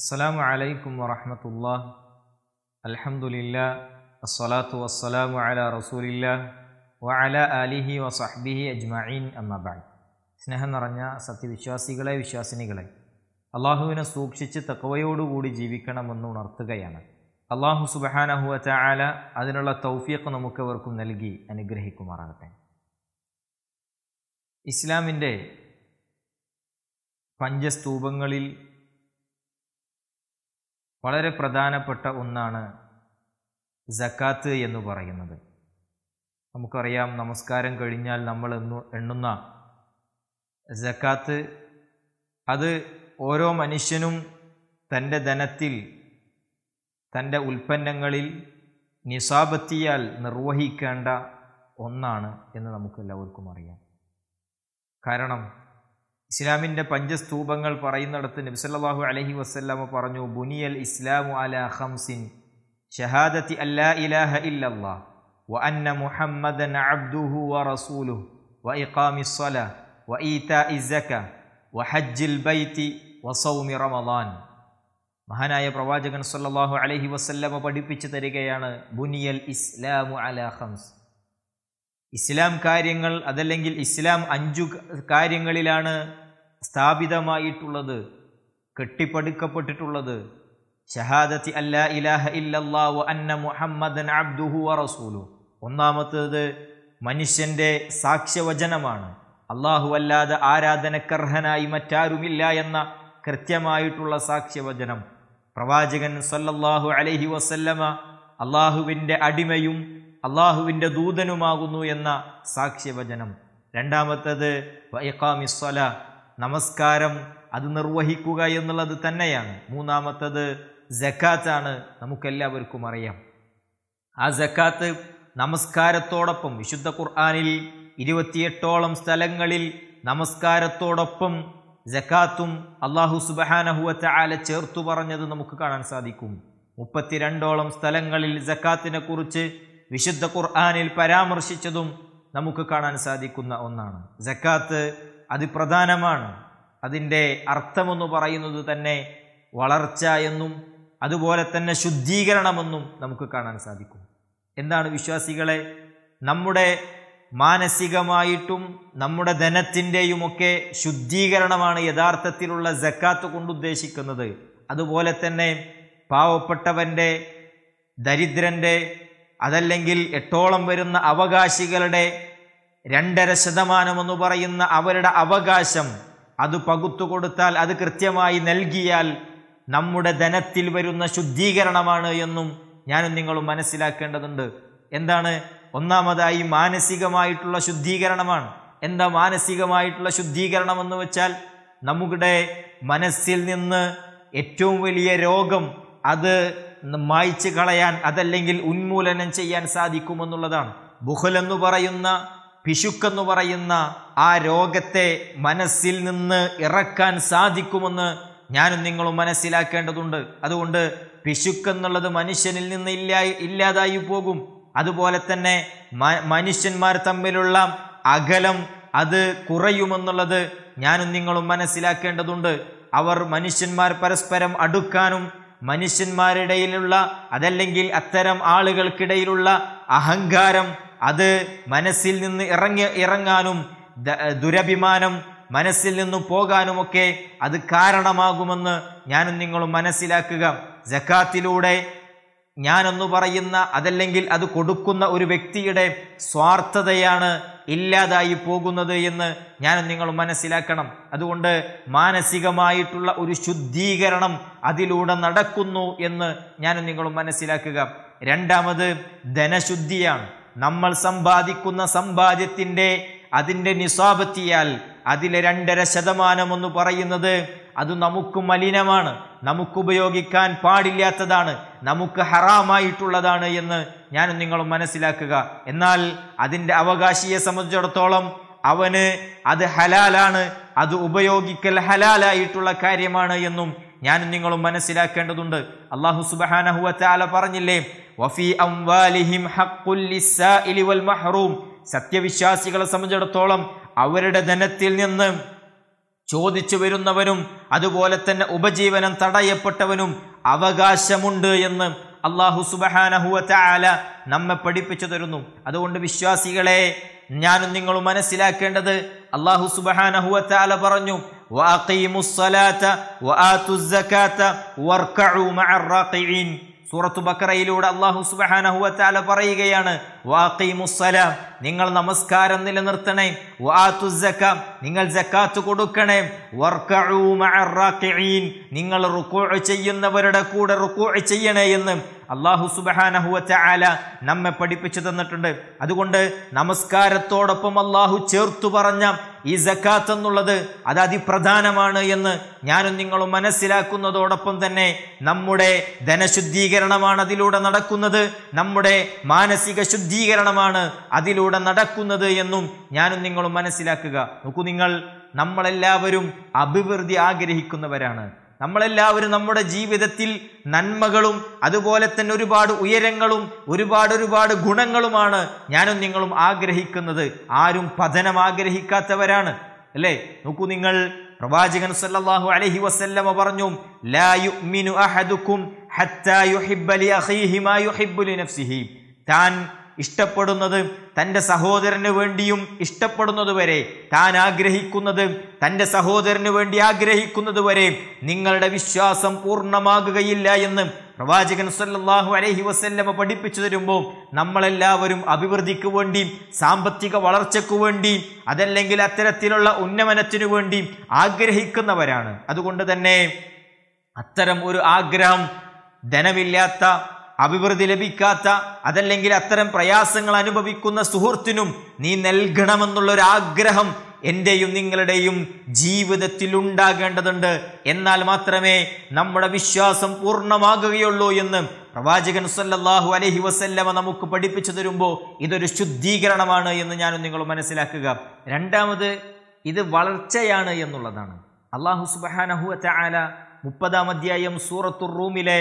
السلام عليكم ورحمة الله الحمد لله الصلاة والسلام على رسول الله وعلى آله وصحبه أجمعين أما بعد സ്നേഹം നിറഞ്ഞ സത്യവിശ്വാസികളെ വിശ്വാസിനികളെ അള്ളാഹുവിനെ സൂക്ഷിച്ച് തക്കവയോടുകൂടി ജീവിക്കണമെന്ന് ഉണർത്തുകയാണ് അള്ളാഹു സുബഹാനഹുവറ്റ വച്ചാല അതിനുള്ള തൗഫിയക്ക് നമുക്കവർക്കും നൽകി അനുഗ്രഹിക്കുമാറാകട്ടെ ഇസ്ലാമിൻ്റെ പഞ്ചസ്തൂപങ്ങളിൽ വളരെ പ്രധാനപ്പെട്ട ഒന്നാണ് ജക്കാത്ത് എന്ന് പറയുന്നത് നമുക്കറിയാം നമസ്കാരം കഴിഞ്ഞാൽ നമ്മൾ എന്നു എണ്ണുന്ന ജക്കാത്ത് അത് ഓരോ മനുഷ്യനും തൻ്റെ ധനത്തിൽ തൻ്റെ ഉൽപ്പന്നങ്ങളിൽ നിസാബത്തിയാൽ നിർവഹിക്കേണ്ട ഒന്നാണ് എന്ന് നമുക്ക് എല്ലാവർക്കും അറിയാം കാരണം ഇസ്ലാമിൻ്റെ പഞ്ചസ്തൂപങ്ങൾ പറയുന്നിടത്ത് നബ്സല്ലാഹു അലഹി വസ്ലാമ പറഞ്ഞു ബുനിയൽ ഇസ്ലാമു അല ഹംസിൻ ഷഹാദത്തി അല്ലാ ഇലാഹ ഇല്ലല്ലാ വ അന്ന മുഹമ്മദൻ അബ്ദുഹു വ റസൂലു വ സ്വല വ ഈത്ത ഇസക്ക വ ഹജ്ജിൽ ബൈത്തി വ സൗമി റമദാൻ മഹാനായ പ്രവാചകൻ സല്ലാഹു അലഹി വസ്ല്ലമ പഠിപ്പിച്ചു തരികയാണ് ബുനിയൽ ഇസ്ലാമു അല ഹംസ് ഇസ്ലാം കാര്യങ്ങൾ അതല്ലെങ്കിൽ ഇസ്ലാം അഞ്ചു കാര്യങ്ങളിലാണ് സ്ഥാപിതമായിട്ടുള്ളത് കെട്ടിപ്പടുക്കപ്പെട്ടിട്ടുള്ളത് ഷഹാദത്തി അല്ലാ ഇലാഹ ഇല്ലല്ലാഹു അന്ന മുഹമ്മദൻ അബ്ദുഹു റസൂലു ഒന്നാമത്തേത് മനുഷ്യൻ്റെ സാക്ഷ്യവചനമാണ് അള്ളാഹു അല്ലാതെ ആരാധനക്കർഹനായി മറ്റാരുമില്ല എന്ന കൃത്യമായിട്ടുള്ള സാക്ഷ്യവചനം പ്രവാചകൻ സല്ലല്ലാഹു അലൈഹി വസല്ലമ അള്ളാഹുവിൻ്റെ അടിമയും അള്ളാഹുവിൻ്റെ ദൂതനുമാകുന്നു എന്ന സാക്ഷ്യവചനം രണ്ടാമത്തത് വൈക്കാമിസ്വല നമസ്കാരം അത് നിർവഹിക്കുക എന്നുള്ളത് തന്നെയാണ് മൂന്നാമത്തത് ജക്കാത്താണ് നമുക്കെല്ലാവർക്കും അറിയാം ആ ജക്കാത്ത് നമസ്കാരത്തോടൊപ്പം വിശുദ്ധ ഖുർആാനിൽ ഇരുപത്തിയെട്ടോളം സ്ഥലങ്ങളിൽ നമസ്കാരത്തോടൊപ്പം ജക്കാത്തും അള്ളാഹു സുബഹാനഹുവറ്റ ആല ചേർത്തു പറഞ്ഞത് നമുക്ക് കാണാൻ സാധിക്കും മുപ്പത്തിരണ്ടോളം സ്ഥലങ്ങളിൽ ജക്കാത്തിനെ കുറിച്ച് വിശുദ്ധ ഖുർആാനിൽ പരാമർശിച്ചതും നമുക്ക് കാണാൻ സാധിക്കുന്ന ഒന്നാണ് ജക്കാത്ത് അതിപ്രധാനമാണ് അതിൻ്റെ അർത്ഥമെന്ന് പറയുന്നത് തന്നെ വളർച്ച എന്നും അതുപോലെ തന്നെ ശുദ്ധീകരണമെന്നും നമുക്ക് കാണാൻ സാധിക്കും എന്താണ് വിശ്വാസികളെ നമ്മുടെ മാനസികമായിട്ടും നമ്മുടെ ധനത്തിൻ്റെയും ഒക്കെ ശുദ്ധീകരണമാണ് യഥാർത്ഥത്തിലുള്ള ജക്കാത്ത് ഉദ്ദേശിക്കുന്നത് അതുപോലെ തന്നെ പാവപ്പെട്ടവൻ്റെ ദരിദ്രൻ്റെ അതല്ലെങ്കിൽ എട്ടോളം വരുന്ന അവകാശികളുടെ രണ്ടര ശതമാനമെന്ന് പറയുന്ന അവരുടെ അവകാശം അത് പകുത്തു കൊടുത്താൽ അത് കൃത്യമായി നൽകിയാൽ നമ്മുടെ ധനത്തിൽ വരുന്ന ശുദ്ധീകരണമാണ് എന്നും ഞാനും നിങ്ങളും മനസ്സിലാക്കേണ്ടതുണ്ട് എന്താണ് ഒന്നാമതായി മാനസികമായിട്ടുള്ള ശുദ്ധീകരണമാണ് എന്താ മാനസികമായിട്ടുള്ള ശുദ്ധീകരണം എന്ന് വെച്ചാൽ നമ്മുടെ മനസ്സിൽ നിന്ന് ഏറ്റവും വലിയ രോഗം അത് മായ്ച്ചു കളയാൻ അതല്ലെങ്കിൽ ഉന്മൂലനം ചെയ്യാൻ സാധിക്കുമെന്നുള്ളതാണ് ബുഹൽ എന്ന് പറയുന്ന പിശുക്കെന്ന് പറയുന്ന ആ രോഗത്തെ മനസ്സിൽ നിന്ന് ഇറക്കാൻ സാധിക്കുമെന്ന് ഞാനും നിങ്ങളും മനസ്സിലാക്കേണ്ടതുണ്ട് അതുകൊണ്ട് പിശുക്കെന്നുള്ളത് മനുഷ്യനിൽ നിന്ന് ഇല്ല ഇല്ലാതായി പോകും അതുപോലെ തന്നെ മനുഷ്യന്മാർ തമ്മിലുള്ള അകലം അത് കുറയുമെന്നുള്ളത് ഞാനും നിങ്ങളും മനസ്സിലാക്കേണ്ടതുണ്ട് അവർ മനുഷ്യന്മാർ പരസ്പരം അടുക്കാനും മനുഷ്യന്മാരിടയിലുള്ള അതല്ലെങ്കിൽ അത്തരം ആളുകൾക്കിടയിലുള്ള അഹങ്കാരം അത് മനസ്സിൽ നിന്ന് ഇറങ്ങി ഇറങ്ങാനും ദുരഭിമാനം മനസ്സിൽ നിന്നും പോകാനുമൊക്കെ അത് കാരണമാകുമെന്ന് ഞാനും നിങ്ങളും മനസ്സിലാക്കുക ജക്കാത്തിലൂടെ ഞാനെന്ന് പറയുന്ന അതല്ലെങ്കിൽ അത് കൊടുക്കുന്ന ഒരു വ്യക്തിയുടെ സ്വാർത്ഥതയാണ് ഇല്ലാതായി പോകുന്നത് എന്ന് ഞാൻ നിങ്ങൾ മനസ്സിലാക്കണം അതുകൊണ്ട് മാനസികമായിട്ടുള്ള ഒരു ശുദ്ധീകരണം അതിലൂടെ നടക്കുന്നു എന്ന് ഞാൻ നിങ്ങൾ മനസ്സിലാക്കുക രണ്ടാമത് ധനശുദ്ധിയാണ് നമ്മൾ സമ്പാദിക്കുന്ന സമ്പാദ്യത്തിൻ്റെ അതിൻ്റെ നിസ്വാപത്തിയാൽ അതിലെ രണ്ടര ശതമാനം എന്ന് പറയുന്നത് അത് നമുക്ക് മലിനമാണ് നമുക്ക് ഉപയോഗിക്കാൻ പാടില്ലാത്തതാണ് നമുക്ക് ഹറാമായിട്ടുള്ളതാണ് എന്ന് ഞാൻ നിങ്ങൾ മനസ്സിലാക്കുക എന്നാൽ അതിൻ്റെ അവകാശിയെ സംബന്ധിച്ചിടത്തോളം അവന് അത് ഹലാലാണ് അത് ഉപയോഗിക്കൽ ഹലാലായിട്ടുള്ള കാര്യമാണ് എന്നും ഞാനും നിങ്ങളും മനസ്സിലാക്കേണ്ടതുണ്ട് അള്ളാഹു സുബഹാനഹുവ ചാല പറഞ്ഞില്ലേ വഫി അംവാലിഹിം ഹഖുൽ വൽ മഹ്റൂം സത്യവിശ്വാസികളെ സംബന്ധിച്ചിടത്തോളം അവരുടെ ധനത്തിൽ നിന്ന് ചോദിച്ചു വരുന്നവനും അതുപോലെ തന്നെ ഉപജീവനം തടയപ്പെട്ടവനും അവകാശമുണ്ട് എന്ന് അള്ളാഹു സുബഹാനഹുവ നമ്മെ പഠിപ്പിച്ചു തരുന്നു അതുകൊണ്ട് വിശ്വാസികളെ ഞാനും നിങ്ങൾ മനസ്സിലാക്കേണ്ടത് അള്ളാഹു സുബഹാനഹുവ പറഞ്ഞു വാഖീമുസ്സലാത്ത വആതുസ് വർക്കഉ മഅർ സൂറത്തു ബക്കറയിലൂടെ അള്ളാഹു സുബഹാനഹുവത്താല പറയുകയാണ് വാക്കിമുസ്സലാം നിങ്ങൾ നമസ്കാരം നിലനിർത്തണേ വാത്തു ജക്കാം നിങ്ങൾ ജക്കാത്ത് കൊടുക്കണേ വർക്കഴൂമീൻ നിങ്ങൾ റുക്കോ ചെയ്യുന്നവരുടെ കൂടെ റുക്കോ ചെയ്യണേ എന്ന് അള്ളാഹു സുബഹാനഹുവറ്റ ആല നമ്മെ പഠിപ്പിച്ചു തന്നിട്ടുണ്ട് അതുകൊണ്ട് നമസ്കാരത്തോടൊപ്പം അള്ളാഹു ചേർത്തു പറഞ്ഞ ഈ ജക്കാത്ത് എന്നുള്ളത് അത് അതിപ്രധാനമാണ് എന്ന് ഞാനും നിങ്ങളും മനസ്സിലാക്കുന്നതോടൊപ്പം തന്നെ നമ്മുടെ ധനശുദ്ധീകരണമാണ് അതിലൂടെ നടക്കുന്നത് നമ്മുടെ മാനസിക ശുദ്ധീകരണമാണ് അതിലൂടെ നടക്കുന്നത് എന്നും ഞാനും നിങ്ങളും മനസ്സിലാക്കുക നോക്കൂ നിങ്ങൾ നമ്മളെല്ലാവരും അഭിവൃദ്ധി ആഗ്രഹിക്കുന്നവരാണ് നമ്മളെല്ലാവരും നമ്മുടെ ജീവിതത്തിൽ നന്മകളും അതുപോലെ തന്നെ ഒരുപാട് ഉയരങ്ങളും ഒരുപാട് ഒരുപാട് ഗുണങ്ങളുമാണ് ഞാനും നിങ്ങളും ആഗ്രഹിക്കുന്നത് ആരും പതനം ആഗ്രഹിക്കാത്തവരാണ് അല്ലേ നോക്കൂ നിങ്ങൾ പ്രവാചകൻ സല്ലല്ലാഹു അലൈഹി വസല്ലമ പറഞ്ഞു ലാ അഹദുക്കും ഹത്താ യുഹിബ്ബ ലി അഖീഹി മാ യുഹിബ്ബു ലി നഫ്സിഹി താൻ ഇഷ്ടപ്പെടുന്നത് തൻ്റെ സഹോദരന് വേണ്ടിയും ഇഷ്ടപ്പെടുന്നത് വരെ താൻ ആഗ്രഹിക്കുന്നത് തൻ്റെ സഹോദരന് വേണ്ടി ആഗ്രഹിക്കുന്നത് വരെ നിങ്ങളുടെ വിശ്വാസം പൂർണ്ണമാകുകയില്ല എന്ന് പ്രവാചകൻ സല്ലാഹു അലഹി വസ്ല്ലമ പഠിപ്പിച്ചു തരുമ്പോൾ നമ്മളെല്ലാവരും അഭിവൃദ്ധിക്ക് വേണ്ടി സാമ്പത്തിക വളർച്ചയ്ക്ക് വേണ്ടി അതല്ലെങ്കിൽ അത്തരത്തിലുള്ള ഉന്നമനത്തിനു വേണ്ടി ആഗ്രഹിക്കുന്നവരാണ് അതുകൊണ്ട് തന്നെ അത്തരം ഒരു ആഗ്രഹം ധനമില്ലാത്ത അഭിവൃദ്ധി ലഭിക്കാത്ത അതല്ലെങ്കിൽ അത്തരം പ്രയാസങ്ങൾ അനുഭവിക്കുന്ന സുഹൃത്തിനും നീ നൽകണമെന്നുള്ളൊരാഗ്രഹം എൻ്റെയും നിങ്ങളുടെയും ജീവിതത്തിൽ ഉണ്ടാകേണ്ടതുണ്ട് എന്നാൽ മാത്രമേ നമ്മുടെ വിശ്വാസം പൂർണ്ണമാകുകയുള്ളൂ എന്ന് പ്രവാചകൻ സല്ലല്ലാഹു അലഹി വസല്ലമ നമുക്ക് പഠിപ്പിച്ചു തരുമ്പോൾ ഇതൊരു ശുദ്ധീകരണമാണ് എന്ന് ഞാനും നിങ്ങൾ മനസ്സിലാക്കുക രണ്ടാമത് ഇത് വളർച്ചയാണ് എന്നുള്ളതാണ് അള്ളാഹു സുബാനഹു അല മുപ്പതാം അധ്യായം സൂറത്തുർ റൂമിലെ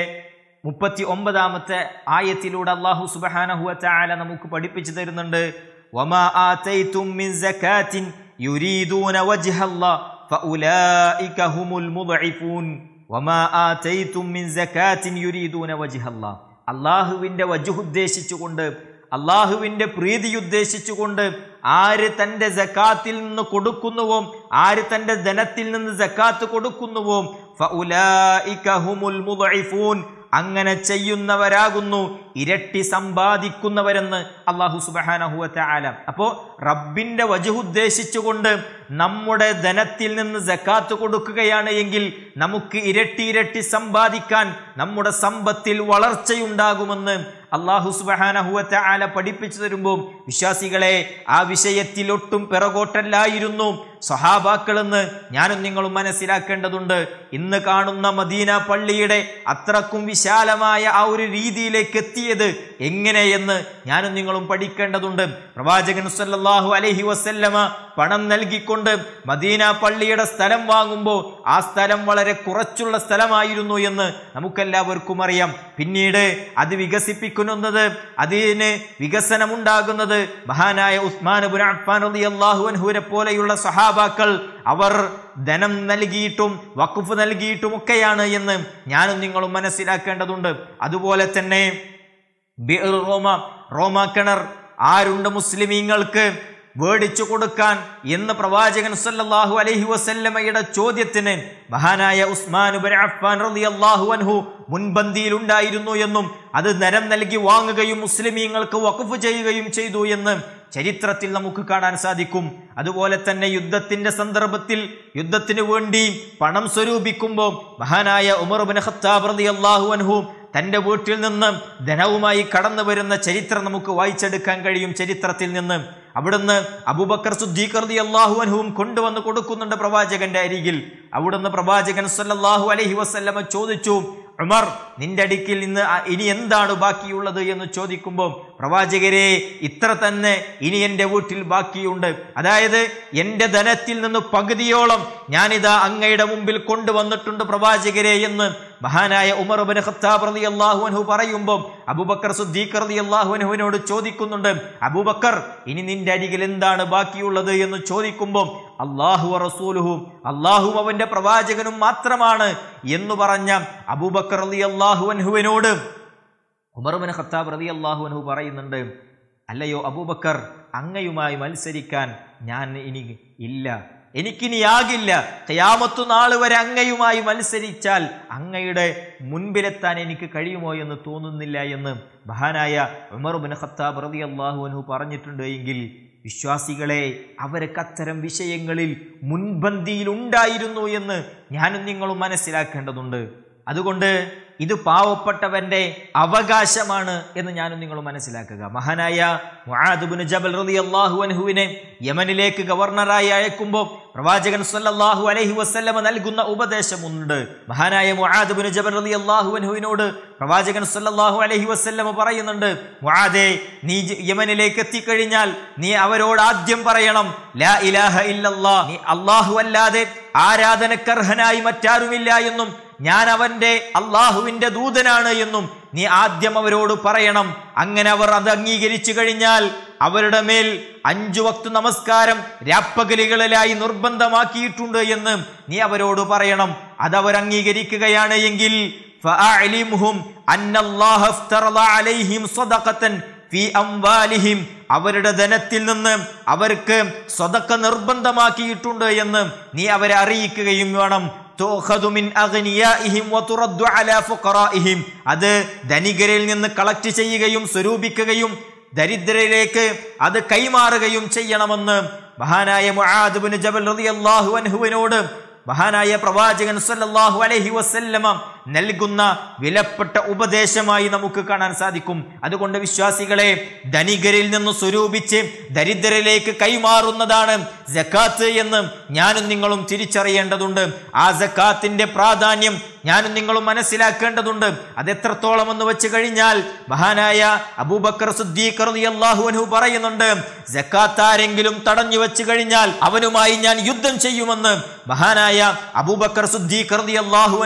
മുപ്പത്തി ഒമ്പതാമത്തെ ആയത്തിലൂടെ അള്ളാഹു സുബഹാനഹുവ നമുക്ക് പഠിപ്പിച്ചു തരുന്നുണ്ട് അള്ളാഹുവിൻ്റെ വജുഹുദ്ദേശിച്ചുകൊണ്ട് അള്ളാഹുവിന്റെ പ്രീതി ഉദ്ദേശിച്ചുകൊണ്ട് ആര് തൻ്റെ ജക്കാത്തിൽ നിന്ന് കൊടുക്കുന്നുവോ ആര് തൻ്റെ ധനത്തിൽ നിന്ന് ജക്കാത്ത് കൊടുക്കുന്നുവോ മുദ്ഇഫൂൻ അങ്ങനെ ചെയ്യുന്നവരാകുന്നു ഇരട്ടി സമ്പാദിക്കുന്നവരെന്ന് അള്ളാഹു സുബഹാനഹുവത്തെ ആലം അപ്പോൾ റബ്ബിന്റെ വജുദ്ദേശിച്ചുകൊണ്ട് നമ്മുടെ ധനത്തിൽ നിന്ന് ജക്കാത്ത് കൊടുക്കുകയാണ് എങ്കിൽ നമുക്ക് ഇരട്ടി ഇരട്ടി സമ്പാദിക്കാൻ നമ്മുടെ സമ്പത്തിൽ വളർച്ചയുണ്ടാകുമെന്ന് അള്ളാഹു സുബഹാനഹുവത്തെ ആല പഠിപ്പിച്ചു തരുമ്പോൾ വിശ്വാസികളെ ആ വിഷയത്തിൽ ഒട്ടും പിറകോട്ടല്ലായിരുന്നു സഹാബാക്കളെന്ന് ഞാനും നിങ്ങളും മനസ്സിലാക്കേണ്ടതുണ്ട് ഇന്ന് കാണുന്ന മദീന പള്ളിയുടെ അത്രക്കും വിശാലമായ ആ ഒരു രീതിയിലേക്ക് എത്തിയത് എങ്ങനെയെന്ന് ഞാനും നിങ്ങളും പഠിക്കേണ്ടതുണ്ട് പ്രവാചകൻ സല്ലാഹു അലഹി വസ്ല്ലമ പണം നൽകിക്കൊണ്ട് മദീന പള്ളിയുടെ സ്ഥലം വാങ്ങുമ്പോൾ ആ സ്ഥലം വളരെ കുറച്ചുള്ള സ്ഥലമായിരുന്നു എന്ന് നമുക്കെല്ലാവർക്കും അറിയാം പിന്നീട് അത് വികസിപ്പിക്കുന്നത് അതിന് വികസനമുണ്ടാകുന്നത് മഹാനായ ഉസ്മാൻ ബുൻ അഫ്ഫാൻ അള്ളാഹു അൻഹുരെ പോലെയുള്ള സഹാബ സഹാബാക്കൾ അവർ ധനം നൽകിയിട്ടും വക്കുഫ് ഒക്കെയാണ് എന്ന് ഞാനും നിങ്ങളും മനസ്സിലാക്കേണ്ടതുണ്ട് അതുപോലെ തന്നെ റോമ റോമ കിണർ ആരുണ്ട് മുസ്ലിമീങ്ങൾക്ക് വേടിച്ചു കൊടുക്കാൻ എന്ന് പ്രവാചകൻ സല്ലല്ലാഹു അലൈഹി വസല്ലമയുടെ ചോദ്യത്തിന് മഹാനായ ഉസ്മാൻ അഫ്ഫാൻ റളിയല്ലാഹു അൻഹു ഉണ്ടായിരുന്നു എന്നും അത് നരം നൽകി വാങ്ങുകയും മുസ്ലിമീങ്ങൾക്ക് വഖഫ് ചെയ്യുകയും ചെയ്തു എന്ന് ചരിത്രത്തിൽ നമുക്ക് കാണാൻ സാധിക്കും അതുപോലെ തന്നെ യുദ്ധത്തിന്റെ സന്ദർഭത്തിൽ യുദ്ധത്തിന് വേണ്ടി പണം സ്വരൂപിക്കുമ്പോൾ മഹാനായ ഉമർ ബിൻ ഖത്താബ് തൻ്റെ വീട്ടിൽ നിന്ന് ധനവുമായി കടന്നു വരുന്ന ചരിത്രം നമുക്ക് വായിച്ചെടുക്കാൻ കഴിയും ചരിത്രത്തിൽ നിന്ന് അവിടുന്ന് അബുബക്കർ സുദ്ദീഖർദി അള്ളാഹു അനുഹും കൊണ്ടുവന്ന് കൊടുക്കുന്നുണ്ട് പ്രവാചകന്റെ അരികിൽ അവിടുന്ന് പ്രവാചകൻ സല്ലാഹു അലഹി വസ്ല്ലമ ചോദിച്ചു ഉമർ നിന്റെ അടിക്കിൽ നിന്ന് ഇനി എന്താണ് ബാക്കിയുള്ളത് എന്ന് ചോദിക്കുമ്പോൾ പ്രവാചകരെ ഇത്ര തന്നെ ഇനി എൻ്റെ വീട്ടിൽ ബാക്കിയുണ്ട് അതായത് എൻ്റെ ധനത്തിൽ നിന്ന് പകുതിയോളം ഞാനിതാ അങ്ങയുടെ മുമ്പിൽ കൊണ്ടുവന്നിട്ടുണ്ട് പ്രവാചകരെ എന്ന് മഹാനായ ഉമർ ഉബൻ ഖത്താബ് റതി അള്ളാഹു അനഹു പറയുമ്പോൾ അബൂബക്കർ സുദ്ദീഖ് റതി അള്ളാഹു അനഹുവിനോട് ചോദിക്കുന്നുണ്ട് അബൂബക്കർ ഇനി നിന്റെ അരികിൽ എന്താണ് ബാക്കിയുള്ളത് എന്ന് ചോദിക്കുമ്പോൾ അള്ളാഹു റസൂലുഹും അള്ളാഹുവും അവന്റെ പ്രവാചകനും മാത്രമാണ് എന്ന് പറഞ്ഞ അബൂബക്കർ അലി അള്ളാഹു അനഹുവിനോട് ഉമർബിൻ ഖത്താബ് റതി അള്ളാഹു അനഹു പറയുന്നുണ്ട് അല്ലയോ അബൂബക്കർ അങ്ങയുമായി മത്സരിക്കാൻ ഞാൻ ഇനി ഇല്ല എനിക്കിനിയാകില്ല കയാമത്തു നാൾ വരെ അങ്ങയുമായി മത്സരിച്ചാൽ അങ്ങയുടെ മുൻപിലെത്താൻ എനിക്ക് കഴിയുമോ എന്ന് തോന്നുന്നില്ല എന്ന് മഹാനായ ഉമർ ബിൻ ഖത്താബ് റതി അള്ളാഹുവിനു പറഞ്ഞിട്ടുണ്ട് എങ്കിൽ വിശ്വാസികളെ അവർക്ക് അത്തരം വിഷയങ്ങളിൽ മുൻപന്തിയിലുണ്ടായിരുന്നു എന്ന് ഞാനും നിങ്ങളും മനസ്സിലാക്കേണ്ടതുണ്ട് അതുകൊണ്ട് ഇത് പാവപ്പെട്ടവന്റെ അവകാശമാണ് എന്ന് ഞാനും നിങ്ങൾ മനസ്സിലാക്കുക മഹാനായ മുഹാദുബിൻ ജബൽ അൻഹുവിനെ യമനിലേക്ക് ഗവർണറായി അയക്കുമ്പോൾ പ്രവാചകൻ സല്ലല്ലാഹു അലൈഹി വസ്ല്ലമ നൽകുന്ന ഉപദേശമുണ്ട് മഹാനായ മുഹാദുബിൻ ജബൽ റതി അള്ളാഹു അൻഹുവിനോട് പ്രവാചകൻ സല്ലല്ലാഹു അലൈഹി വസ്ല്ലമ പറയുന്നുണ്ട് മുഹാദെ നീ യമനിലേക്ക് എത്തിക്കഴിഞ്ഞാൽ നീ അവരോട് ആദ്യം പറയണം ലാ ഇലാഹ ഇല്ലല്ലാ നീ അല്ലാഹു അല്ലാതെ ആരാധനക്കർഹനായി മറ്റാരുമില്ല എന്നും ഞാൻ അവന്റെ അള്ളാഹുവിന്റെ ദൂതനാണ് എന്നും നീ ആദ്യം അവരോട് പറയണം അങ്ങനെ അവർ അത് അംഗീകരിച്ചു കഴിഞ്ഞാൽ അവരുടെ മേൽ അഞ്ചു വക്ത് നമസ്കാരം രാപ്പകലുകളിലായി നിർബന്ധമാക്കിയിട്ടുണ്ട് എന്ന് നീ അവരോട് പറയണം അതവർ അംഗീകരിക്കുകയാണ് എങ്കിൽ അവരുടെ ധനത്തിൽ നിന്ന് അവർക്ക് സ്വതക്ക നിർബന്ധമാക്കിയിട്ടുണ്ട് എന്ന് നീ അവരെ അറിയിക്കുകയും വേണം അത് ധനികരിൽ നിന്ന് കളക്ട് ചെയ്യുകയും സ്വരൂപിക്കുകയും ദരിദ്രരിലേക്ക് അത് കൈമാറുകയും ചെയ്യണമെന്ന് മഹാനായ മുആദ്ബിൻ ജബൽ റളിയല്ലാഹു അൻഹുവിനോട് മഹാനായ പ്രവാചകൻ സല്ലല്ലാഹു അലൈഹി വസല്ലമ നൽകുന്ന വിലപ്പെട്ട ഉപദേശമായി നമുക്ക് കാണാൻ സാധിക്കും അതുകൊണ്ട് വിശ്വാസികളെ ധനികരിൽ നിന്ന് സ്വരൂപിച്ച് ദരിദ്രരിലേക്ക് കൈമാറുന്നതാണ് ജക്കാത്ത് എന്ന് ഞാനും നിങ്ങളും തിരിച്ചറിയേണ്ടതുണ്ട് ആ ജക്കാത്തിന്റെ പ്രാധാന്യം ഞാനും നിങ്ങളും മനസ്സിലാക്കേണ്ടതുണ്ട് അതെത്രത്തോളം എന്ന് വെച്ച് കഴിഞ്ഞാൽ മഹാനായ അബൂബക്കർ സുദ്ദീഖർ അള്ളാഹു പറയുന്നുണ്ട് ജക്കാത്ത് ആരെങ്കിലും തടഞ്ഞു വെച്ച് കഴിഞ്ഞാൽ അവനുമായി ഞാൻ യുദ്ധം ചെയ്യുമെന്ന് മഹാനായ അബൂബക്കർ സുദ്ദീഖർ അള്ളാഹു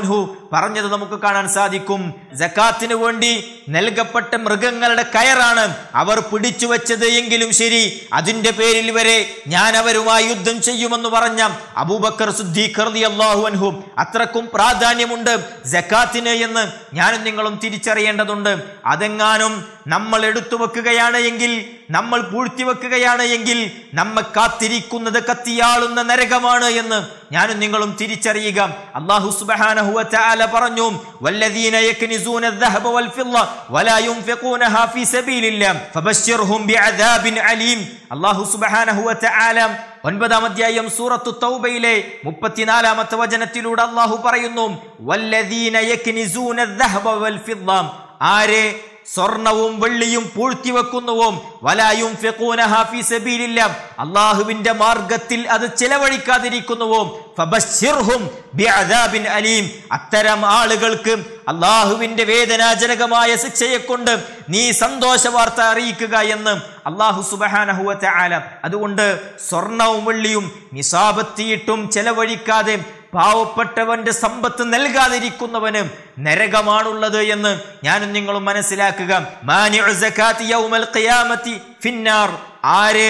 പറഞ്ഞത് നമുക്ക് കാണാൻ സാധിക്കും ജക്കാത്തിനു വേണ്ടി നൽകപ്പെട്ട മൃഗങ്ങളുടെ കയറാണ് അവർ പിടിച്ചു വെച്ചത് എങ്കിലും ശരി അതിന്റെ പേരിൽ വരെ ഞാൻ അവരുമായി യുദ്ധം ചെയ്യുമെന്ന് പറഞ്ഞ അബൂബക്കർ സുദ്ദീഖർദി അള്ളാഹു അൻഹു അത്രക്കും പ്രാധാന്യമുണ്ട് ജക്കാത്തിന് എന്ന് ഞാനും നിങ്ങളും തിരിച്ചറിയേണ്ടതുണ്ട് അതെങ്ങാനും നമ്മൾ എടുത്തു വെക്കുകയാണ് എങ്കിൽ നമ്മൾ പൂഴ്ത്തിവെക്കുകയാണ് എങ്കിൽ നമ്മെ കാത്തിരിക്കുന്നത് കത്തിയാളുന്ന നരകമാണ് എന്ന് ഞാനും നിങ്ങളും തിരിച്ചറിയുക അള്ളാഹു സുബഹാനഹുവ വതആല പറഞ്ഞു വല്ലദീന യക്നിസൂന الذهب والفضة ولا ينفقونها في سبيل الله فبشرهم بعذاب അലീം അള്ളാഹു സുബഹാനഹുവ തആല ഒൻപതാം അധ്യായം സൂറത്തു തൗബയിലെ മുപ്പത്തിനാലാമത്തെ വചനത്തിലൂടെ അള്ളാഹു പറയുന്നു വല്ലദീന യക്നിസൂന الذهب والفضة ആരെ സ്വർണവും വെള്ളിയും പൂഴ്ത്തിവെക്കുന്നുവും വലായും അള്ളാഹുവിന്റെ മാർഗത്തിൽ അത് ചെലവഴിക്കാതിരിക്കുന്നുവും അലീം അത്തരം ആളുകൾക്ക് അള്ളാഹുവിന്റെ വേദനാജനകമായ ശിക്ഷയെ കൊണ്ട് നീ സന്തോഷ വാർത്ത അറിയിക്കുക എന്ന് അള്ളാഹു ആല അതുകൊണ്ട് സ്വർണവും വെള്ളിയും നിസാപത്തിയിട്ടും ചെലവഴിക്കാതെ പാവപ്പെട്ടവന്റെ സമ്പത്ത് നൽകാതിരിക്കുന്നവന് നരകമാണുള്ളത് എന്ന് ഞാനും നിങ്ങളും മനസ്സിലാക്കുക ഫിന്നാർ ആര്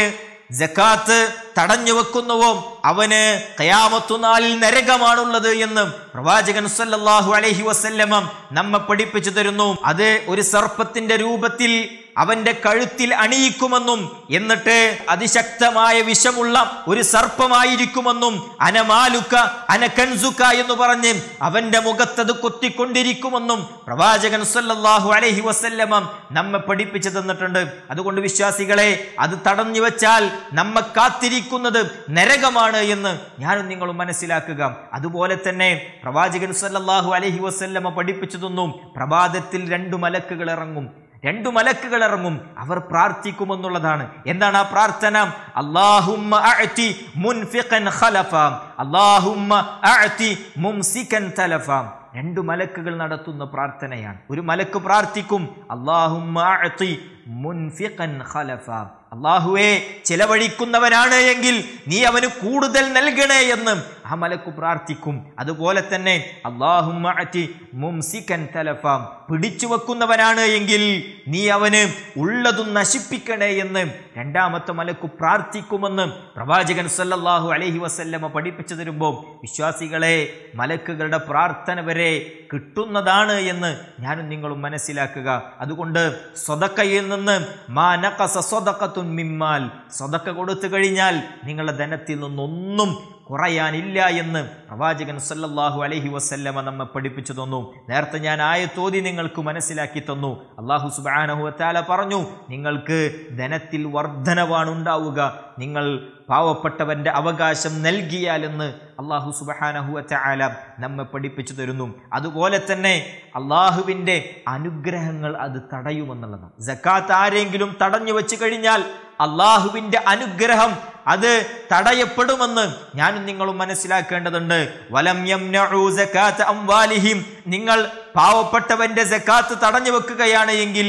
ജക്കാത്ത് തടഞ്ഞു വെക്കുന്നുവോ അവന് കയാമത്തുനാളിൽ നരകമാണുള്ളത് എന്ന് പ്രവാചകൻ സല്ലാഹു അലഹി വസല്ലമം നമ്മെ പഠിപ്പിച്ചു തരുന്നു അത് ഒരു സർപ്പത്തിന്റെ രൂപത്തിൽ അവന്റെ കഴുത്തിൽ അണിയിക്കുമെന്നും എന്നിട്ട് അതിശക്തമായ വിഷമുള്ള ഒരു സർപ്പമായിരിക്കുമെന്നും അനമാലുക്ക അനകൻസുക്ക എന്ന് പറഞ്ഞ് അവന്റെ മുഖത്തത് കൊത്തിക്കൊണ്ടിരിക്കുമെന്നും പ്രവാചകൻ സല്ലാഹു അലഹി വസല്ലമ നമ്മെ പഠിപ്പിച്ചു തന്നിട്ടുണ്ട് അതുകൊണ്ട് വിശ്വാസികളെ അത് തടഞ്ഞു വെച്ചാൽ നമ്മെ കാത്തിരിക്കുന്നത് നരകമാണ് എന്ന് ഞാനും നിങ്ങളും മനസ്സിലാക്കുക അതുപോലെ തന്നെ പ്രവാചകൻ സല്ലാഹു അലഹി വസല്ലമ പഠിപ്പിച്ചു തന്നു പ്രഭാതത്തിൽ രണ്ടു മലക്കുകൾ ഇറങ്ങും രണ്ടു മലക്കുകൾ ഇറങ്ങും അവർ പ്രാർത്ഥിക്കുമെന്നുള്ളതാണ് എന്താണ് ആ പ്രാർത്ഥന അള്ളാഹുമ്മ രണ്ടു മലക്കുകൾ നടത്തുന്ന പ്രാർത്ഥനയാണ് ഒരു മലക്ക് പ്രാർത്ഥിക്കും അള്ളാഹുമ്മ മുൻഫിഖൻ ഖലഫ അള്ളാഹുവെ ചെലവഴിക്കുന്നവനാണ് എങ്കിൽ നീ അവന് കൂടുതൽ നൽകണേ എന്ന് ആ പ്രാർത്ഥിക്കും അതുപോലെ തന്നെ അള്ളാഹുമാറ്റി മുംസിക്കൻ പിടിച്ചു വെക്കുന്നവനാണ് എങ്കിൽ നീ അവന് ഉള്ളതും നശിപ്പിക്കണേ എന്ന് രണ്ടാമത്തെ മലക്കു പ്രാർത്ഥിക്കുമെന്ന് പ്രവാചകൻ സല്ലല്ലാഹു അലഹി വസല്ലമ പഠിപ്പിച്ചു തരുമ്പോൾ വിശ്വാസികളെ മലക്കുകളുടെ പ്രാർത്ഥന വരെ കിട്ടുന്നതാണ് എന്ന് ഞാനും നിങ്ങളും മനസ്സിലാക്കുക അതുകൊണ്ട് സ്വതക്കയിൽ നിന്ന് നിന്ന് മാനക്കസ സ്വതക്കത്തുൻ മിമ്മാൽ സ്വതക്ക കൊടുത്തു കഴിഞ്ഞാൽ നിങ്ങളുടെ ധനത്തിൽ നിന്നൊന്നും കുറയാനില്ല എന്ന് പ്രവാചകൻ സല്ലല്ലാഹു അലഹി വസല്ലമ നമ്മെ പഠിപ്പിച്ചു തന്നു നേരത്തെ ഞാൻ തോതി നിങ്ങൾക്ക് മനസ്സിലാക്കി തന്നു അള്ളാഹു സുബാനഹുവത്താല പറഞ്ഞു നിങ്ങൾക്ക് ധനത്തിൽ വർധനവാണ് ഉണ്ടാവുക നിങ്ങൾ പാവപ്പെട്ടവൻ്റെ അവകാശം നൽകിയാലെന്ന് അള്ളാഹു സുബഹാനഹുവറ്റാല നമ്മെ പഠിപ്പിച്ചു തരുന്നു അതുപോലെ തന്നെ അള്ളാഹുവിൻ്റെ അനുഗ്രഹങ്ങൾ അത് തടയുമെന്നുള്ളതാണ് ജക്കാത്ത് ആരെങ്കിലും തടഞ്ഞു വെച്ച് കഴിഞ്ഞാൽ അള്ളാഹുവിൻ്റെ അനുഗ്രഹം അത് തടയപ്പെടുമെന്ന് ഞാനും നിങ്ങളും മനസ്സിലാക്കേണ്ടതുണ്ട് വലം നിങ്ങൾ പാവപ്പെട്ടവന്റെ ജക്കാത്ത് തടഞ്ഞു വെക്കുകയാണ് എങ്കിൽ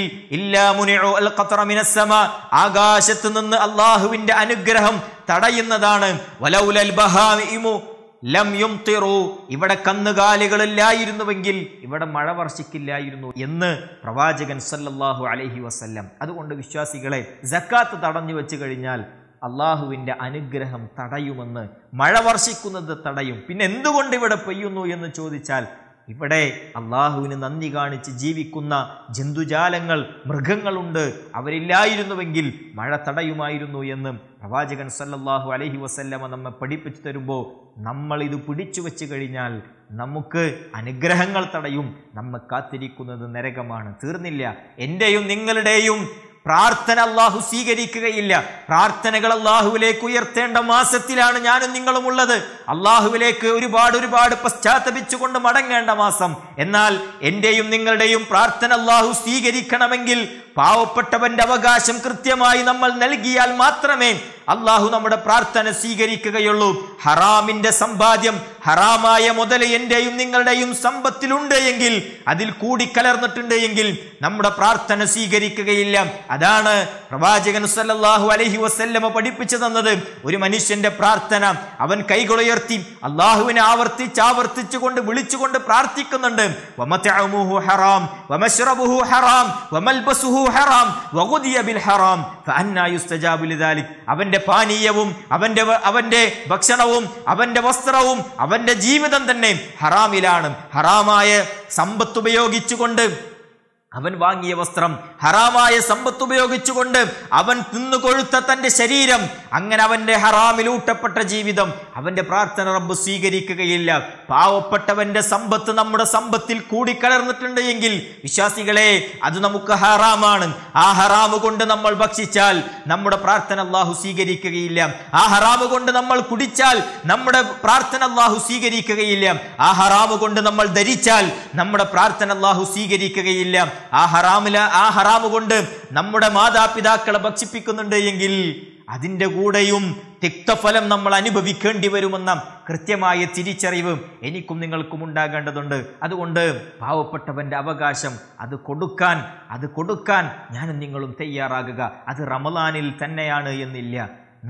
ആകാശത്ത് നിന്ന് അള്ളാഹുവിന്റെ അനുഗ്രഹം തടയുന്നതാണ് വലൗലൽ ലം യുംതിറു ഇവിടെ കന്നുകാലികളില്ലായിരുന്നുവെങ്കിൽ ഇവിടെ മഴ വർഷിക്കില്ലായിരുന്നു എന്ന് പ്രവാചകൻ സല്ലല്ലാഹു അലൈഹി വസല്ലം അതുകൊണ്ട് വിശ്വാസികളെ ജക്കാത്ത് തടഞ്ഞു വെച്ച് കഴിഞ്ഞാൽ അള്ളാഹുവിൻ്റെ അനുഗ്രഹം തടയുമെന്ന് മഴ വർഷിക്കുന്നത് തടയും പിന്നെ എന്തുകൊണ്ട് ഇവിടെ പെയ്യുന്നു എന്ന് ചോദിച്ചാൽ ഇവിടെ അള്ളാഹുവിന് നന്ദി കാണിച്ച് ജീവിക്കുന്ന ജന്തുജാലങ്ങൾ മൃഗങ്ങളുണ്ട് അവരില്ലായിരുന്നുവെങ്കിൽ മഴ തടയുമായിരുന്നു എന്ന് പ്രവാചകൻ സല്ലല്ലാഹു അലഹി വസല്ലമ നമ്മെ പഠിപ്പിച്ചു തരുമ്പോൾ നമ്മൾ ഇത് പിടിച്ചു വെച്ച് കഴിഞ്ഞാൽ നമുക്ക് അനുഗ്രഹങ്ങൾ തടയും നമ്മെ കാത്തിരിക്കുന്നത് നരകമാണ് തീർന്നില്ല എൻ്റെയും നിങ്ങളുടെയും പ്രാർത്ഥന അള്ളാഹു സ്വീകരിക്കുകയില്ല പ്രാർത്ഥനകൾ അള്ളാഹുവിലേക്ക് ഉയർത്തേണ്ട മാസത്തിലാണ് ഞാനും നിങ്ങളും ഉള്ളത് അള്ളാഹുവിലേക്ക് ഒരുപാട് ഒരുപാട് പശ്ചാത്തപിച്ചുകൊണ്ട് മടങ്ങേണ്ട മാസം എന്നാൽ എന്റെയും നിങ്ങളുടെയും പ്രാർത്ഥന അള്ളാഹു സ്വീകരിക്കണമെങ്കിൽ പാവപ്പെട്ടവന്റെ അവകാശം കൃത്യമായി നമ്മൾ നൽകിയാൽ മാത്രമേ അള്ളാഹു നമ്മുടെ പ്രാർത്ഥന സ്വീകരിക്കുകയുള്ളൂ ഹറാമിന്റെ സമ്പാദ്യം ഹറാമായ മുതൽ എന്റെയും നിങ്ങളുടെയും സമ്പത്തിലുണ്ട് എങ്കിൽ അതിൽ കൂടി എങ്കിൽ നമ്മുടെ പ്രാർത്ഥന സ്വീകരിക്കുകയില്ല അതാണ് പ്രവാചകൻ സല്ലാഹു അലഹി വസ്ല്ലമ പഠിപ്പിച്ചു തന്നത് ഒരു മനുഷ്യന്റെ പ്രാർത്ഥന അവൻ കൈകളുയർത്തി അള്ളാഹുവിനെ ആവർത്തിച്ച് ആവർത്തിച്ചുകൊണ്ട് വിളിച്ചുകൊണ്ട് പ്രാർത്ഥിക്കുന്നുണ്ട് ഹറാം ഹറാം ഹറാം അവന്റെ പാനീയവും അവൻ്റെ അവൻ്റെ ഭക്ഷണവും അവൻ്റെ വസ്ത്രവും അവൻ്റെ ജീവിതം തന്നെ ഹറാമിലാണ് ഹറാമായ സമ്പത്ത് ഉപയോഗിച്ചുകൊണ്ട് അവൻ വാങ്ങിയ വസ്ത്രം ഹറാമായ സമ്പത്ത് ഉപയോഗിച്ചുകൊണ്ട് അവൻ തിന്നുകൊഴുത്ത തന്റെ ശരീരം അങ്ങനെ ഹറാമിൽ ഹറാമിലൂട്ടപ്പെട്ട ജീവിതം അവന്റെ പ്രാർത്ഥന റബ്ബ് സ്വീകരിക്കുകയില്ല പാവപ്പെട്ടവന്റെ സമ്പത്ത് നമ്മുടെ സമ്പത്തിൽ കൂടിക്കലർന്നിട്ടുണ്ട് എങ്കിൽ വിശ്വാസികളെ അത് നമുക്ക് ഹറാമാണ് ആ ഹറാമ് കൊണ്ട് നമ്മൾ ഭക്ഷിച്ചാൽ നമ്മുടെ പ്രാർത്ഥന അള്ളാഹു സ്വീകരിക്കുകയില്ല ആ ഹറാമ് കൊണ്ട് നമ്മൾ കുടിച്ചാൽ നമ്മുടെ പ്രാർത്ഥന അള്ളാഹു സ്വീകരിക്കുകയില്ല ആ ഹറാമ് കൊണ്ട് നമ്മൾ ധരിച്ചാൽ നമ്മുടെ പ്രാർത്ഥന അള്ളാഹു സ്വീകരിക്കുകയില്ല ആ ഹറാമില ആ ഹറാമ് കൊണ്ട് നമ്മുടെ മാതാപിതാക്കളെ ഭക്ഷിപ്പിക്കുന്നുണ്ട് എങ്കിൽ അതിൻ്റെ കൂടെയും തിക്തഫലം നമ്മൾ അനുഭവിക്കേണ്ടി വരുമെന്ന കൃത്യമായ തിരിച്ചറിവ് എനിക്കും നിങ്ങൾക്കും ഉണ്ടാകേണ്ടതുണ്ട് അതുകൊണ്ട് പാവപ്പെട്ടവൻ്റെ അവകാശം അത് കൊടുക്കാൻ അത് കൊടുക്കാൻ ഞാനും നിങ്ങളും തയ്യാറാകുക അത് റമലാനിൽ തന്നെയാണ് എന്നില്ല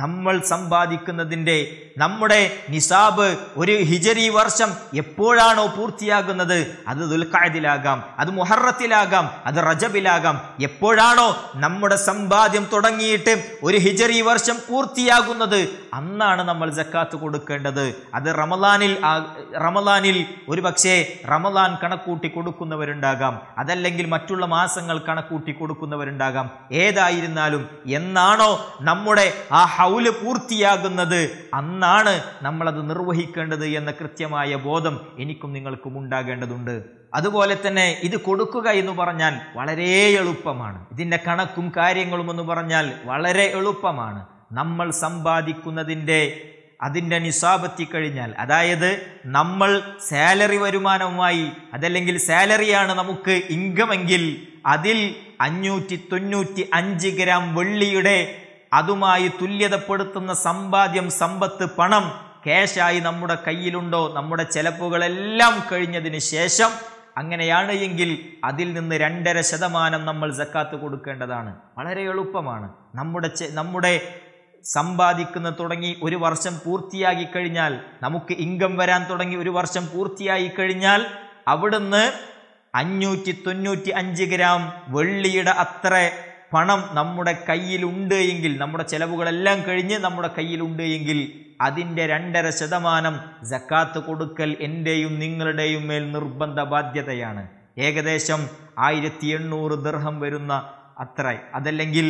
നമ്മൾ സമ്പാദിക്കുന്നതിൻ്റെ നമ്മുടെ നിസാബ് ഒരു ഹിജറി വർഷം എപ്പോഴാണോ പൂർത്തിയാകുന്നത് അത് ദുൽഖായതിലാകാം അത് മുഹറത്തിലാകാം അത് റജബിലാകാം എപ്പോഴാണോ നമ്മുടെ സമ്പാദ്യം തുടങ്ങിയിട്ട് ഒരു ഹിജറി വർഷം പൂർത്തിയാകുന്നത് അന്നാണ് നമ്മൾ ജക്കാത്ത് കൊടുക്കേണ്ടത് അത് റമലാനിൽ റമലാനിൽ ഒരു പക്ഷേ റമലാൻ കണക്കൂട്ടി കൊടുക്കുന്നവരുണ്ടാകാം അതല്ലെങ്കിൽ മറ്റുള്ള മാസങ്ങൾ കണക്കൂട്ടി കൊടുക്കുന്നവരുണ്ടാകാം ഏതായിരുന്നാലും എന്നാണോ നമ്മുടെ ആ ഹൗല് പൂർത്തിയാകുന്നത് അന്നാണ് നമ്മളത് നിർവഹിക്കേണ്ടത് എന്ന കൃത്യമായ ബോധം എനിക്കും നിങ്ങൾക്കും ഉണ്ടാകേണ്ടതുണ്ട് അതുപോലെ തന്നെ ഇത് കൊടുക്കുക എന്ന് പറഞ്ഞാൽ വളരെ എളുപ്പമാണ് ഇതിൻ്റെ കണക്കും കാര്യങ്ങളും എന്ന് പറഞ്ഞാൽ വളരെ എളുപ്പമാണ് നമ്മൾ സമ്പാദിക്കുന്നതിൻ്റെ അതിൻ്റെ നിസാബത്തി കഴിഞ്ഞാൽ അതായത് നമ്മൾ സാലറി വരുമാനവുമായി അതല്ലെങ്കിൽ സാലറിയാണ് നമുക്ക് ഇൻകമെങ്കിൽ അതിൽ അഞ്ഞൂറ്റി തൊണ്ണൂറ്റി അഞ്ച് ഗ്രാം വെള്ളിയുടെ അതുമായി തുല്യതപ്പെടുത്തുന്ന സമ്പാദ്യം സമ്പത്ത് പണം ക്യാഷായി നമ്മുടെ കയ്യിലുണ്ടോ നമ്മുടെ ചെലപ്പുകളെല്ലാം കഴിഞ്ഞതിന് ശേഷം അങ്ങനെയാണ് എങ്കിൽ അതിൽ നിന്ന് രണ്ടര ശതമാനം നമ്മൾ ജക്കാത്ത് കൊടുക്കേണ്ടതാണ് വളരെ എളുപ്പമാണ് നമ്മുടെ നമ്മുടെ സമ്പാദിക്കുന്നത് തുടങ്ങി ഒരു വർഷം പൂർത്തിയാക്കി കഴിഞ്ഞാൽ നമുക്ക് ഇൻകം വരാൻ തുടങ്ങി ഒരു വർഷം പൂർത്തിയായി കഴിഞ്ഞാൽ അവിടുന്ന് അഞ്ഞൂറ്റി തൊണ്ണൂറ്റി അഞ്ച് ഗ്രാം വെള്ളിയുടെ അത്ര പണം നമ്മുടെ കയ്യിലുണ്ട് എങ്കിൽ നമ്മുടെ ചെലവുകളെല്ലാം കഴിഞ്ഞ് നമ്മുടെ കയ്യിലുണ്ട് എങ്കിൽ അതിൻ്റെ രണ്ടര ശതമാനം ജക്കാത്ത് കൊടുക്കൽ എൻ്റെയും നിങ്ങളുടെയും മേൽ നിർബന്ധ ബാധ്യതയാണ് ഏകദേശം ആയിരത്തി എണ്ണൂറ് ദർഹം വരുന്ന അത്ര അതല്ലെങ്കിൽ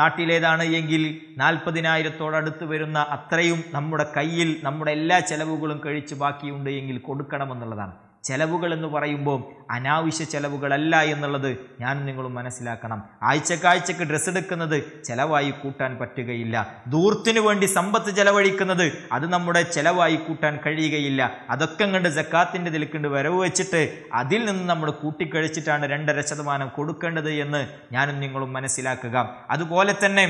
നാട്ടിലേതാണ് എങ്കിൽ നാൽപ്പതിനായിരത്തോടടുത്ത് വരുന്ന അത്രയും നമ്മുടെ കയ്യിൽ നമ്മുടെ എല്ലാ ചെലവുകളും കഴിച്ച് ബാക്കിയുണ്ട് എങ്കിൽ കൊടുക്കണമെന്നുള്ളതാണ് ചെലവുകൾ എന്ന് പറയുമ്പോൾ അനാവശ്യ ചെലവുകളല്ല എന്നുള്ളത് ഞാൻ നിങ്ങൾ മനസ്സിലാക്കണം ആഴ്ചക്കാഴ്ചക്ക് ഡ്രസ്സ് എടുക്കുന്നത് ചെലവായി കൂട്ടാൻ പറ്റുകയില്ല ദൂർത്തിനു വേണ്ടി സമ്പത്ത് ചെലവഴിക്കുന്നത് അത് നമ്മുടെ ചെലവായി കൂട്ടാൻ കഴിയുകയില്ല അതൊക്കെ കണ്ട് ജക്കാത്തിൻ്റെ ഇതിൽക്കൊണ്ട് വരവ് വെച്ചിട്ട് അതിൽ നിന്ന് നമ്മൾ കൂട്ടിക്കഴിച്ചിട്ടാണ് രണ്ടര ശതമാനം കൊടുക്കേണ്ടത് എന്ന് ഞാനും നിങ്ങളും മനസ്സിലാക്കുക അതുപോലെ തന്നെ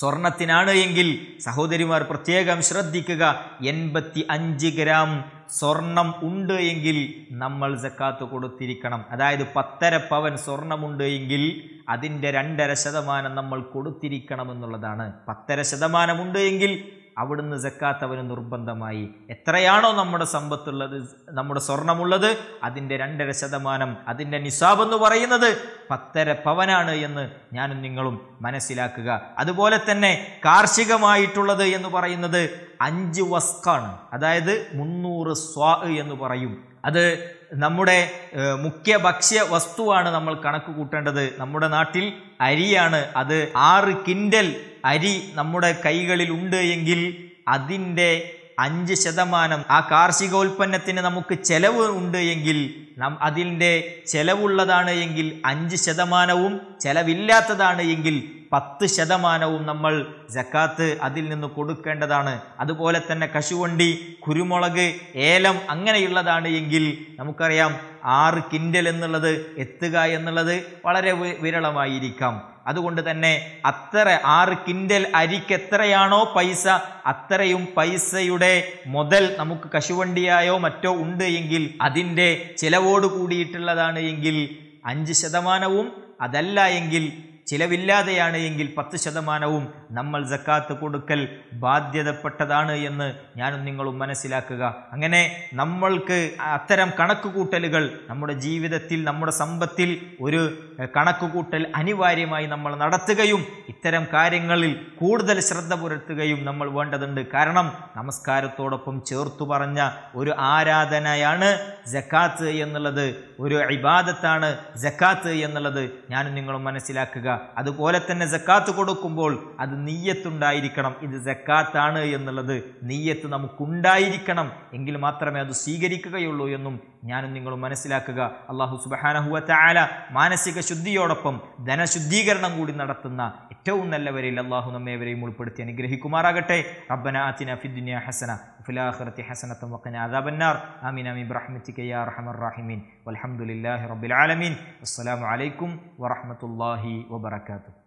സ്വർണത്തിനാണ് എങ്കിൽ സഹോദരിമാർ പ്രത്യേകം ശ്രദ്ധിക്കുക എൺപത്തി അഞ്ച് ഗ്രാം സ്വർണം ഉണ്ട് എങ്കിൽ നമ്മൾ ജക്കാത്ത് കൊടുത്തിരിക്കണം അതായത് പത്തര പവൻ സ്വർണമുണ്ട് എങ്കിൽ അതിൻ്റെ രണ്ടര ശതമാനം നമ്മൾ കൊടുത്തിരിക്കണം എന്നുള്ളതാണ് പത്തര ശതമാനമുണ്ട് എങ്കിൽ അവിടുന്ന് ജക്കാത്ത് അവന് നിർബന്ധമായി എത്രയാണോ നമ്മുടെ സമ്പത്തുള്ളത് നമ്മുടെ സ്വർണമുള്ളത് അതിൻ്റെ രണ്ടര ശതമാനം അതിൻ്റെ നിസാബ് എന്ന് പറയുന്നത് പത്തര പവനാണ് എന്ന് ഞാനും നിങ്ങളും മനസ്സിലാക്കുക അതുപോലെ തന്നെ കാർഷികമായിട്ടുള്ളത് എന്ന് പറയുന്നത് അഞ്ച് വസ്കാണ് അതായത് മുന്നൂറ് സ്വാ എന്ന് പറയും അത് നമ്മുടെ മുഖ്യ ഭക്ഷ്യ വസ്തുവാണ് നമ്മൾ കണക്ക് കൂട്ടേണ്ടത് നമ്മുടെ നാട്ടിൽ അരിയാണ് അത് ആറ് കിൻഡൽ അരി നമ്മുടെ കൈകളിൽ ഉണ്ട് എങ്കിൽ അതിൻ്റെ അഞ്ച് ശതമാനം ആ കാർഷികോൽപ്പന്നത്തിന് നമുക്ക് ചെലവ് ഉണ്ട് എങ്കിൽ നം അതിൻ്റെ ചെലവുള്ളതാണ് എങ്കിൽ അഞ്ച് ശതമാനവും ചെലവില്ലാത്തതാണ് എങ്കിൽ പത്ത് ശതമാനവും നമ്മൾ ജക്കാത്ത് അതിൽ നിന്ന് കൊടുക്കേണ്ടതാണ് അതുപോലെ തന്നെ കശുവണ്ടി കുരുമുളക് ഏലം അങ്ങനെയുള്ളതാണ് എങ്കിൽ നമുക്കറിയാം ആറ് കിൻഡൽ എന്നുള്ളത് എത്തുക എന്നുള്ളത് വളരെ വിരളമായിരിക്കാം അതുകൊണ്ട് തന്നെ അത്ര ആറ് കിൻഡൽ അരിക്ക് എത്രയാണോ പൈസ അത്രയും പൈസയുടെ മുതൽ നമുക്ക് കശുവണ്ടിയായോ മറ്റോ ഉണ്ട് എങ്കിൽ അതിൻ്റെ ചിലവോട് കൂടിയിട്ടുള്ളതാണ് എങ്കിൽ അഞ്ച് ശതമാനവും അതല്ല എങ്കിൽ ചിലവില്ലാതെയാണ് എങ്കിൽ പത്ത് ശതമാനവും നമ്മൾ ജക്കാത്ത് കൊടുക്കൽ ബാധ്യതപ്പെട്ടതാണ് എന്ന് ഞാനും നിങ്ങളും മനസ്സിലാക്കുക അങ്ങനെ നമ്മൾക്ക് അത്തരം കണക്ക് കൂട്ടലുകൾ നമ്മുടെ ജീവിതത്തിൽ നമ്മുടെ സമ്പത്തിൽ ഒരു കണക്ക് കൂട്ടൽ അനിവാര്യമായി നമ്മൾ നടത്തുകയും ഇത്തരം കാര്യങ്ങളിൽ കൂടുതൽ ശ്രദ്ധ പുലർത്തുകയും നമ്മൾ വേണ്ടതുണ്ട് കാരണം നമസ്കാരത്തോടൊപ്പം ചേർത്തു പറഞ്ഞ ഒരു ആരാധനയാണ് ജക്കാത്ത് എന്നുള്ളത് ഒരു ഇബാദത്താണ് ജക്കാത്ത് എന്നുള്ളത് ഞാനും നിങ്ങളും മനസ്സിലാക്കുക അതുപോലെ തന്നെ ജക്കാത്ത് കൊടുക്കുമ്പോൾ അത് നീയത്തുണ്ടായിരിക്കണം ഇത് ജക്കാത്താണ് എന്നുള്ളത് നീയത്ത് നമുക്കുണ്ടായിരിക്കണം എങ്കിൽ മാത്രമേ അത് സ്വീകരിക്കുകയുള്ളൂ എന്നും ഞാനും നിങ്ങളും മനസ്സിലാക്കുക അള്ളാഹു സുബഹാനഹുവ ചാല മാനസിക ശുദ്ധിയോടൊപ്പം ധനശുദ്ധീകരണം കൂടി നടത്തുന്ന ഏറ്റവും നല്ലവരിൽ അള്ളാഹു നമ്മേവരെയും ഉൾപ്പെടുത്തി അനുഗ്രഹിക്കുമാറാകട്ടെ റബ്ബന ആത്തിന ഫിദ്ദുനിയ ഹസന ഫിലാഖിറത്തി ഹസനത്തും വക്കന അദാബന്നാർ ആമീൻ അമീൻ യാ റഹമർ റഹിമീൻ വലഹമുല്ലാഹി റബ്ബിൽ ആലമീൻ അസ്സലാമു അലൈക്കും വറഹമത്തല്ലാഹി